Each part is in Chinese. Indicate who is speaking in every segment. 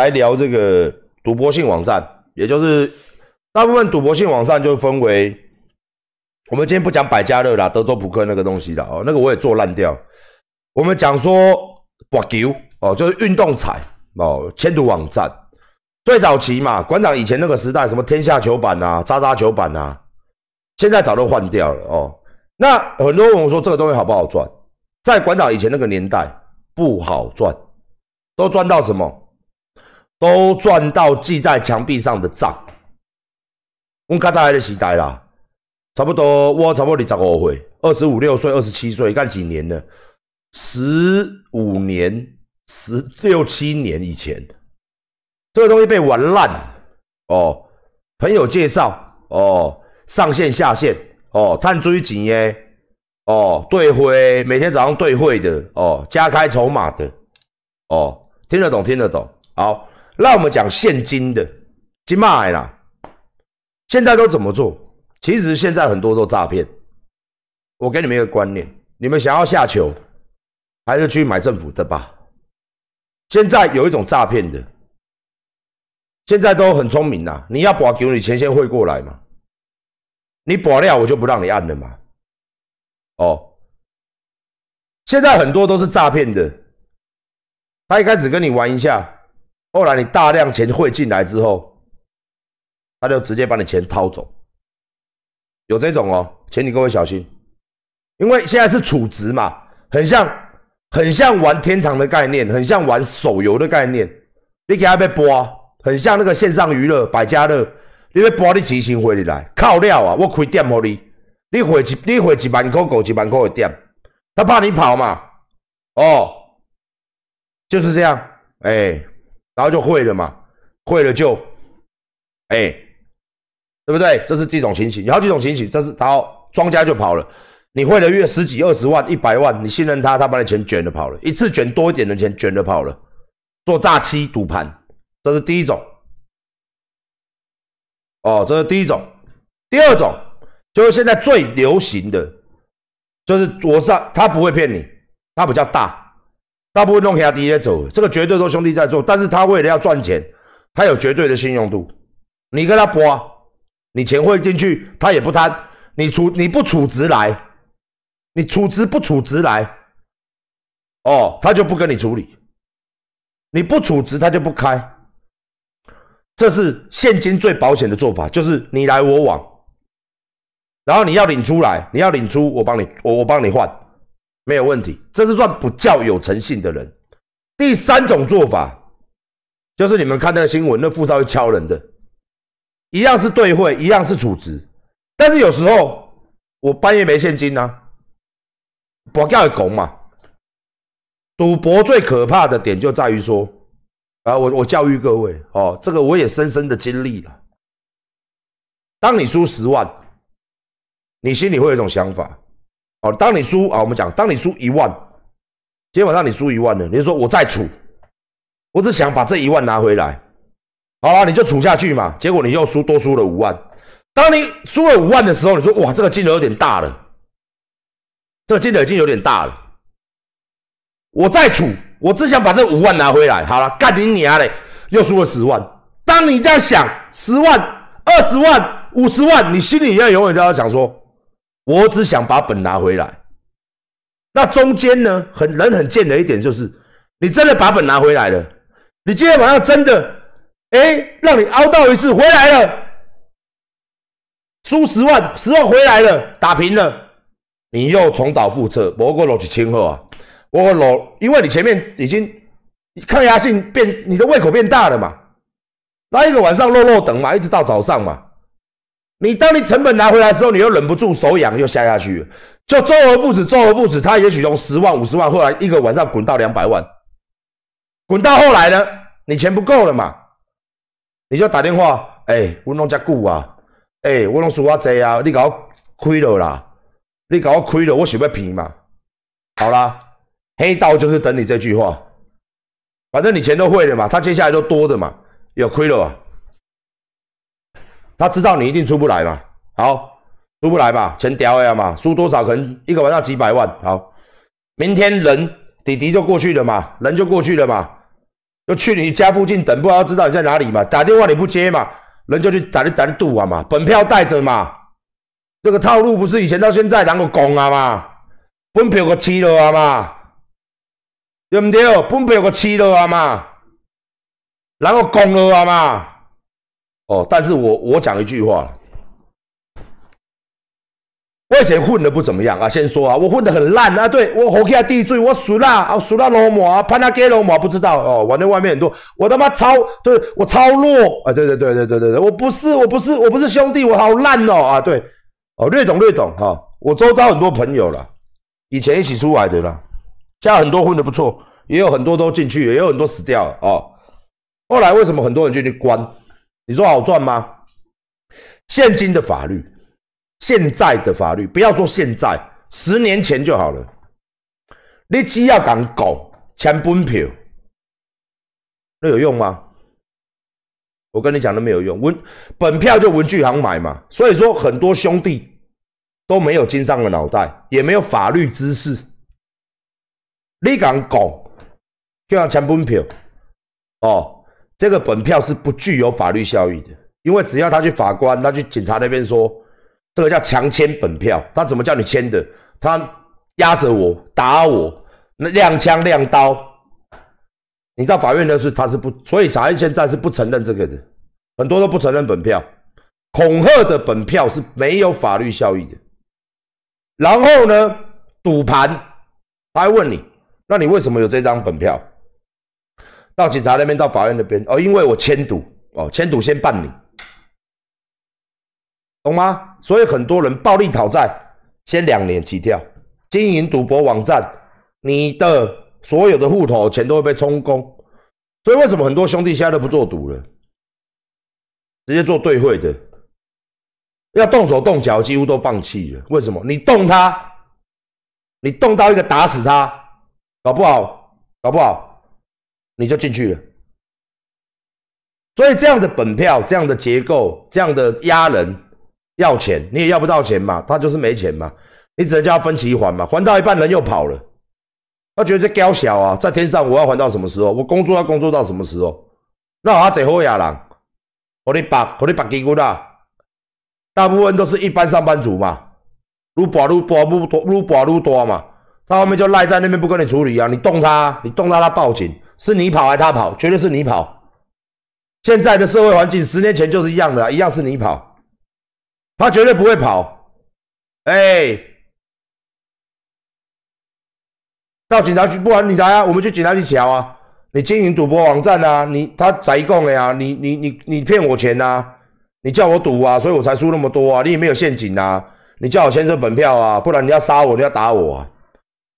Speaker 1: 来聊这个赌博性网站，也就是大部分赌博性网站就分为，我们今天不讲百家乐啦、德州扑克那个东西啦，哦，那个我也做烂掉。我们讲说博球哦，就是运动彩哦，千赌网站最早期嘛，馆长以前那个时代什么天下球版啊、渣渣球版啊，现在早都换掉了哦。那很多问我说这个东西好不好赚？在馆长以前那个年代不好赚，都赚到什么？都赚到记在墙壁上的账。我较早的时代啦，差不多我差不多二十五岁、二十五六岁、二十七岁，干几年呢？十五年、十六七年以前，这个东西被玩烂。哦，朋友介绍，哦，上线下线，哦，探追钱耶，哦，兑汇，每天早上兑会的，哦，加开筹码的，哦，听得懂，听得懂，好。那我们讲现金的，金马啦，现在都怎么做？其实现在很多都诈骗。我给你们一个观念，你们想要下球，还是去买政府的吧。现在有一种诈骗的，现在都很聪明啦，你要保球，你钱先汇过来嘛。你保料，我就不让你按了嘛。哦，现在很多都是诈骗的。他一开始跟你玩一下。后来你大量钱汇进来之后，他就直接把你钱掏走，有这种哦，请你各位小心，因为现在是储值嘛，很像很像玩天堂的概念，很像玩手游的概念，你给他被播，很像那个线上娱乐百家乐，你被播你执星回你来靠料啊，我开店给你，你回一你回一万块，搞一万块的店，他怕你跑嘛，哦，就是这样，哎。然后就会了嘛，会了就，哎，对不对？这是几种情形，有好几种情形。这是然后庄家就跑了，你会了，月十几二十万、一百万，你信任他，他把你钱卷了跑了。一次卷多一点的钱，卷了跑了。做炸期赌盘，这是第一种。哦，这是第一种。第二种就是现在最流行的，就是我是他不会骗你，他比较大。大部分弄黑底在走，这个绝对都兄弟在做。但是他为了要赚钱，他有绝对的信用度。你跟他搏，你钱汇进去，他也不贪。你储你不储值来，你储值不储值来，哦，他就不跟你处理。你不储值，他就不开。这是现金最保险的做法，就是你来我往，然后你要领出来，你要领出，我帮你，我我帮你换。没有问题，这是算不叫有诚信的人。第三种做法，就是你们看那个新闻，那富少会敲人的，一样是对汇，一样是储值。但是有时候我半夜没现金呢，我叫人拱嘛。赌博最可怕的点就在于说，啊，我我教育各位哦，这个我也深深的经历了。当你输十万，你心里会有一种想法。好，当你输啊，我们讲，当你输一万，今天晚上你输一万了，你就说我再储，我只想把这一万拿回来，好了，你就储下去嘛。结果你又输多输了五万。当你输了五万的时候，你说哇，这个金额有点大了，这个金额已经有点大了。我再储，我只想把这五万拿回来。好了，干你娘嘞，又输了十万。当你这样想十万、二十万、五十万，你心里要永远样想说。我只想把本拿回来，那中间呢，很人很贱的一点就是，你真的把本拿回来了，你今天晚上真的，哎，让你熬到一次回来了，输十万，十万回来了，打平了，你又重蹈覆辙，我过了几千后啊，我落，因为你前面已经抗压性变，你的胃口变大了嘛，那一个晚上落落等嘛，一直到早上嘛。你当你成本拿回来之后，你又忍不住手痒又下下去，就周而复始，周而复始。他也许从十万、五十万，后来一个晚上滚到两百万，滚到后来呢，你钱不够了嘛，你就打电话，哎，我弄这么久啊，哎，我弄输我多啊，你搞我亏了啦，你搞我亏了，我想要平嘛，好啦，黑道就是等你这句话，反正你钱都会了嘛，他接下来都多的嘛，有亏了。啊。他知道你一定出不来嘛，好，出不来嘛，钱掉了嘛，输多少可能一个晚上几百万，好，明天人弟弟就过去了嘛，人就过去了嘛，就去你家附近等，不知道知道你在哪里嘛，打电话你不接嘛，人就去打你打你赌啊嘛，本票带着嘛，这个套路不是以前到现在人个拱啊嘛，本票个起了啊嘛，对唔对，本票个起了啊嘛，人个拱了啊嘛。哦，但是我我讲一句话，我以前混的不怎么样啊，先说啊，我混的很烂啊，对我红家地主，我输啦啊，输啦罗马啊，潘他给罗马不知道哦，玩的外面很多，我他妈超对我超弱啊，对对对对对对对，我不是我不是我不是兄弟，我好烂哦啊，对哦，略懂略懂哈，我周遭很多朋友了，以前一起出来的啦，在很多混的不错，也有很多都进去，也有很多死掉啊，后来为什么很多人进去关？你说好赚吗？现今的法律，现在的法律，不要说现在，十年前就好了。你只要敢搞钱本票，那有用吗？我跟你讲，都没有用。文本票就文具行买嘛。所以说，很多兄弟都没有经商的脑袋，也没有法律知识。你敢搞，就像钱本票，哦。这个本票是不具有法律效益的，因为只要他去法官，他去警察那边说，这个叫强签本票，他怎么叫你签的？他压着我，打我，那亮枪亮刀。你到法院的是，他是不，所以小叶现在是不承认这个的，很多都不承认本票，恐吓的本票是没有法律效益的。然后呢，赌盘，他还问你，那你为什么有这张本票？到警察那边，到法院那边，哦，因为我签赌，哦，签赌先办理，懂吗？所以很多人暴力讨债，先两年起跳。经营赌博网站，你的所有的户头钱都会被充公。所以为什么很多兄弟现在都不做赌了？直接做对汇的，要动手动脚，几乎都放弃了。为什么？你动他，你动到一个打死他，搞不好，搞不好。你就进去了，所以这样的本票、这样的结构、这样的压人要钱，你也要不到钱嘛，他就是没钱嘛，你只能叫他分期还嘛，还到一半人又跑了，他觉得这高小啊，在天上，我要还到什么时候？我工作要工作到什么时候？那好几好多人，我你白，我你白鸡骨啦，大部分都是一般上班族嘛，撸白撸白撸撸白撸多嘛，他后面就赖在那边不跟你处理啊，你动他，你动他，他报警。是你跑还是他跑？绝对是你跑。现在的社会环境，十年前就是一样的，一样是你跑，他绝对不会跑。哎，到警察局，不然你来啊，我们去警察局瞧啊。你经营赌博网站啊，你他宅供了呀，你你你你骗我钱呐，你叫我赌啊，所以我才输那么多啊。你也没有陷阱啊，你叫我先交本票啊，不然你要杀我，你要打我啊。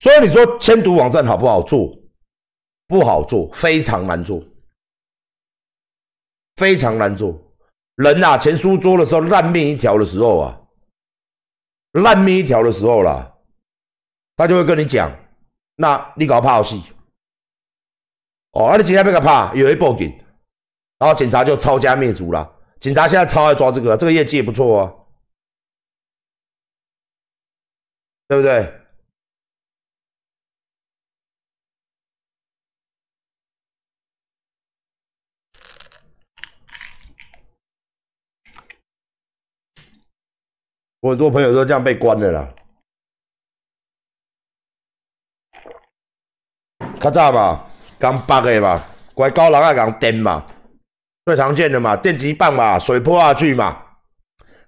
Speaker 1: 所以你说签赌网站好不好做？不好做，非常难做，非常难做。人啊，前书桌的时候，烂命一条的时候啊，烂命一条的时候啦，他就会跟你讲，那你搞好戏，哦，那你今天别个怕，有人报警，然后警察就抄家灭族了。警察现在超爱抓这个，这个业绩也不错哦，对不对？我很多朋友都这样被关的啦，较早嘛，刚北的嘛，怪高人爱讲电嘛，最常见的嘛，电击棒嘛，水泼下去嘛，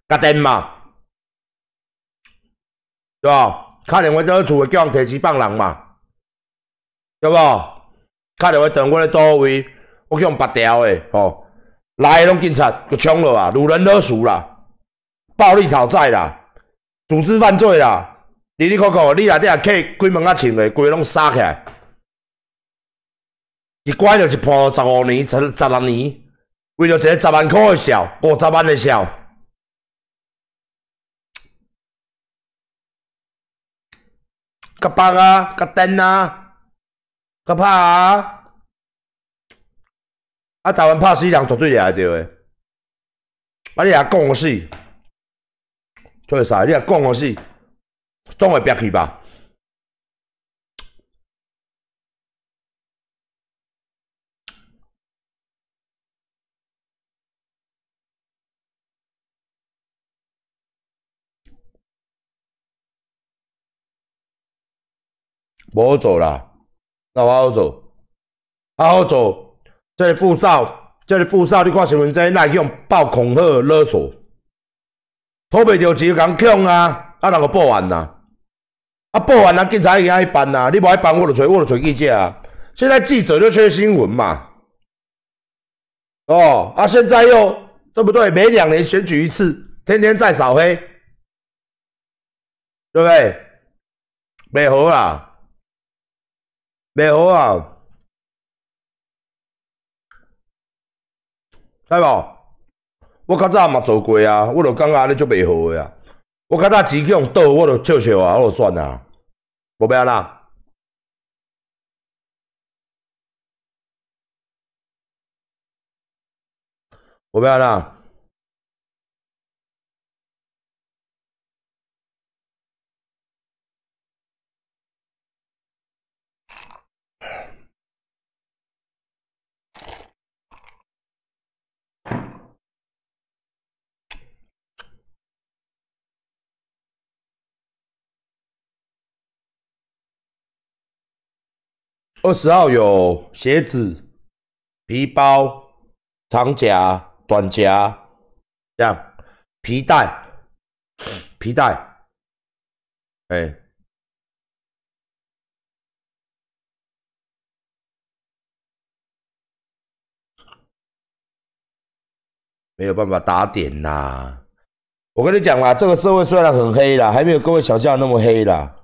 Speaker 1: 卡电嘛，对吧？卡电话到厝的叫人提起棒人嘛，对不？卡电话等我咧倒位，我叫人拔掉的，吼，来个拢警察就冲落啊，路人多熟啦。暴力讨债啦，组织犯罪啦，你你讲讲，你内底啊起关门啊，穿个规个拢杀起来，一关就是判十五年、十十六年，为着一个十万块的数，五十万的数。甲鼻啊、甲钉啊、甲拍啊，啊台湾拍死人绝对会着的，把你啊，供死。做啥？你若讲我是，总会憋气吧？无做啦，那还好做，还好做。这里富少，这里富少，你看新闻在那用暴恐吓勒索。讨袂到钱，戆强啊！啊，人个报案啊？啊，报案，人警察已经去办啦。你无爱办，我就找，我就找记者啊。现在记者都缺新闻嘛？哦，啊，现在又对不对？每两年选举一次，天天在扫黑，对不对？不好啦，不好啊，睇不？我较早嘛做过啊，我就感觉安尼足袂好诶啊。我较早只去用倒，我就笑笑啊，我就算啊，无要啦，无要啦。二十号有鞋子、皮包、长夹、短夹，这样皮带、皮带，哎，没有办法打点啦。我跟你讲啦，这个社会虽然很黑啦，还没有各位想象那么黑啦。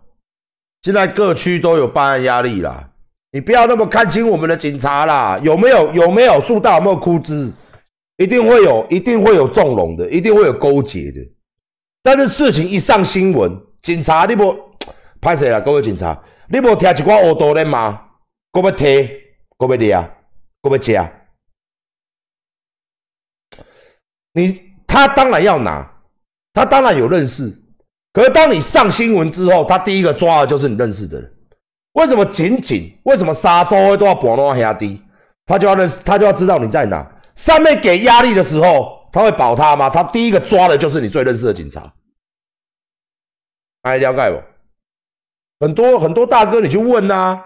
Speaker 1: 现在各区都有办案压力啦。你不要那么看轻我们的警察啦，有没有？有没有树有没有枯枝？一定会有，一定会有纵容的，一定会有勾结的。但是事情一上新闻，警察你不拍谁 啦？各位警察，你不贴一挂耳朵的吗？可不贴？可不可以啊？可不可你他当然要拿，他当然有认识。可是当你上新闻之后，他第一个抓的就是你认识的人。为什么仅仅为什么沙洲都要保那下低？他就要认他就要知道你在哪？上面给压力的时候，他会保他吗？他第一个抓的就是你最认识的警察，还了解不？很多很多大哥，你去问啊，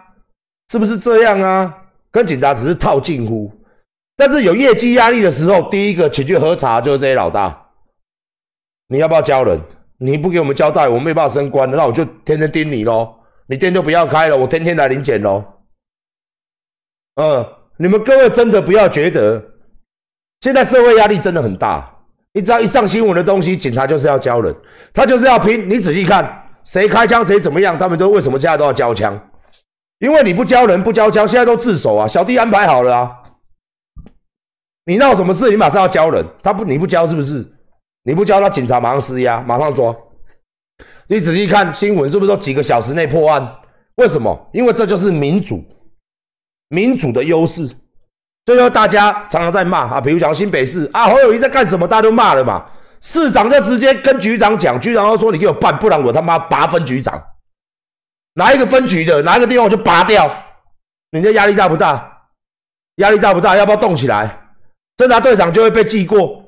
Speaker 1: 是不是这样啊？跟警察只是套近乎，但是有业绩压力的时候，第一个请去喝茶就是这些老大。你要不要交人？你不给我们交代，我们没办法升官，那我就天天盯你喽。你店就不要开了，我天天来领奖喽。嗯，你们各位真的不要觉得，现在社会压力真的很大。你只要一上新闻的东西，警察就是要交人，他就是要拼。你仔细看，谁开枪谁怎么样，他们都为什么现在都要交枪？因为你不交人不交枪，现在都自首啊，小弟安排好了啊。你闹什么事，你马上要交人，他不你不交是不是？你不交，那警察马上施压，马上抓。你仔细看新闻，是不是都几个小时内破案？为什么？因为这就是民主，民主的优势。就后大家常常在骂啊，比如讲新北市啊，侯友谊在干什么，大家都骂了嘛。市长就直接跟局长讲，局长说：“你给我办，不然我他妈拔分局长，哪一个分局的哪一个地方我就拔掉。”你这压力大不大？压力大不大？要不要动起来？侦查队长就会被记过，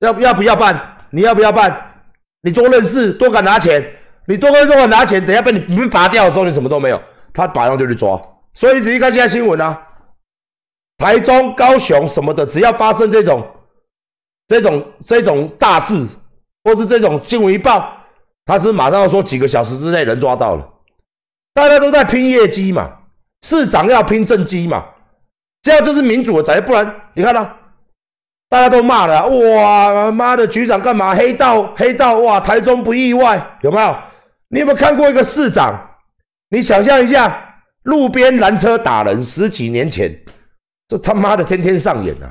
Speaker 1: 要要不要办？你要不要办？你多认识，多敢拿钱，你多跟多敢拿钱，等下被你被罚掉的时候，你什么都没有，他马上就去抓。所以你仔细看现在新闻啊，台中、高雄什么的，只要发生这种这种这种大事，或是这种新闻一报，他是马上要说几个小时之内人抓到了。大家都在拼业绩嘛，市长要拼政绩嘛，这样就是民主的宅，不然。你看呢？大家都骂了，哇，妈的，局长干嘛？黑道，黑道，哇，台中不意外，有没有？你有没有看过一个市长？你想象一下，路边拦车打人，十几年前，这他妈的天天上演呐。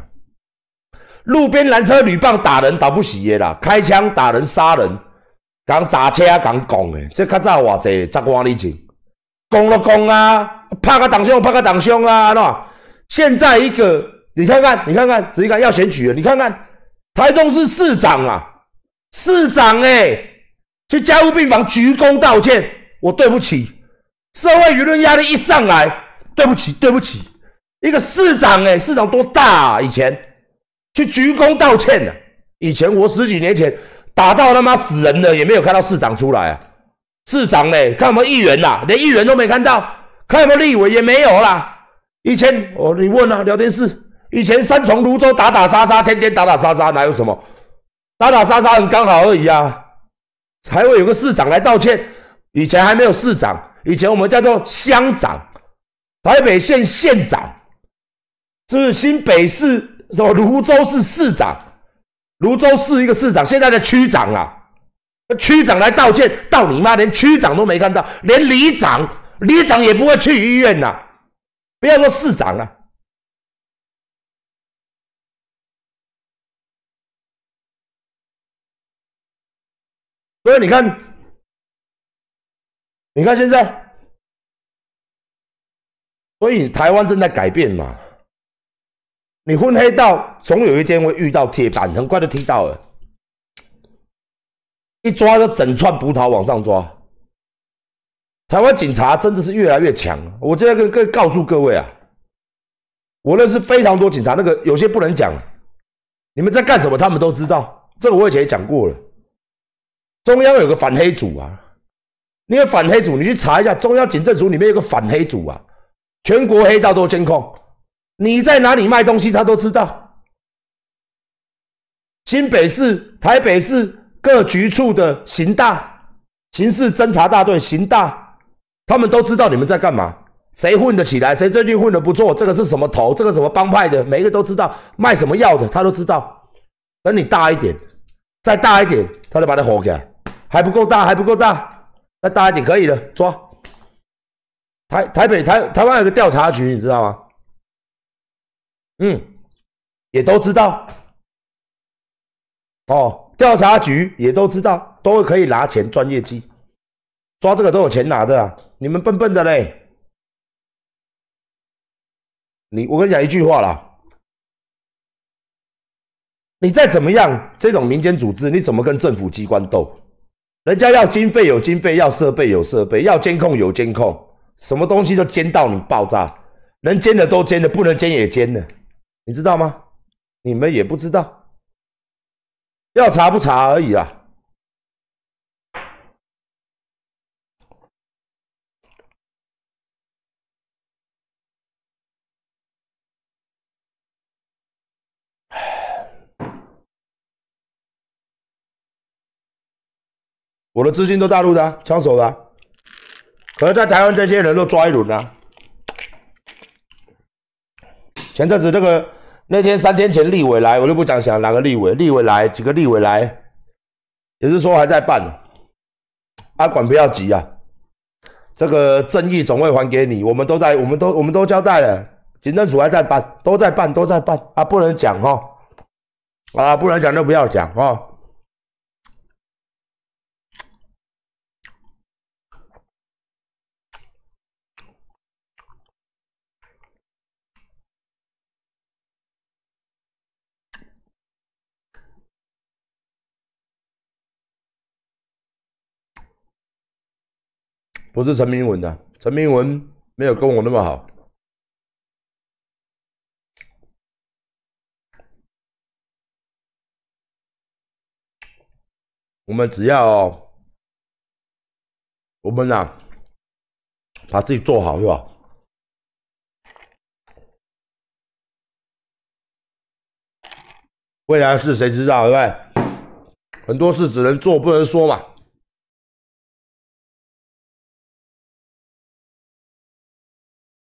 Speaker 1: 路边拦车，女棒打人，打不死啦，开枪打人，杀人，敢砸车，敢拱的，这较早偌济，十万里景，拱了拱啊，拍个挡兄，拍个挡兄啊，喏，现在一个。你看看，你看看，仔细看，要选举了。你看看，台中市市长啊，市长哎，去加务病房鞠躬道歉，我对不起。社会舆论压力一上来，对不起，对不起。一个市长哎，市长多大啊？以前去鞠躬道歉啊？以前我十几年前打到他妈死人了，也没有看到市长出来啊。市长呢？看没有议员呐？连议员都没看到，看没有立委也没有啦。以前哦，你问啊，聊天室。以前三重、泸州打打杀杀，天天打打杀杀，哪有什么打打杀杀？很刚好而已啊！才会有个市长来道歉？以前还没有市长，以前我们叫做乡长、台北县县长，是不是新北市什么泸州市市长？泸州市一个市长，现在的区长啊，区长来道歉，到你妈！连区长都没看到，连里长、里长也不会去医院呐！不要说市长了。所以你看，你看现在，所以台湾正在改变嘛。你混黑道，总有一天会遇到铁板，很快就踢到了。一抓就整串葡萄往上抓。台湾警察真的是越来越强。我现在跟跟告诉各位啊，我认识非常多警察，那个有些不能讲，你们在干什么，他们都知道。这个我以前也讲过了。中央有个反黑组啊，那个反黑组，你去查一下中央警政署里面有个反黑组啊，全国黑道都监控，你在哪里卖东西，他都知道。新北市、台北市各局处的刑大、刑事侦查大队、刑大，他们都知道你们在干嘛，谁混得起来，谁最近混得不错，这个是什么头，这个什么帮派的，每一个都知道卖什么药的，他都知道。等你大一点，再大一点，他就把你火起来。还不够大，还不够大，那大一点可以了。抓台台北台台湾有个调查局，你知道吗？嗯，也都知道。哦，调查局也都知道，都会可以拿钱赚业绩，抓这个都有钱拿的。你们笨笨的嘞！你我跟你讲一句话啦，你再怎么样，这种民间组织，你怎么跟政府机关斗？人家要经费有经费，要设备有设备，要监控有监控，什么东西都监到你爆炸，能监的都监的，不能监也监的，你知道吗？你们也不知道，要查不查而已啦。我的资金都大陆的，枪手的，可是在台湾这些人都抓一轮了。前阵子那个那天三天前立委来，我就不讲想哪个立委，立委来几个立委来，也是说还在办。啊，管不要急啊，这个正义总会还给你。我们都在，我们都我们都交代了，警政署还在办，都在办都在办啊，不能讲哦，啊，不能讲就不要讲哦。不是陈明文的，陈明文没有跟我那么好。我们只要，我们呐，把自己做好，是吧？未来的事谁知道，对不对？很多事只能做，不能说嘛。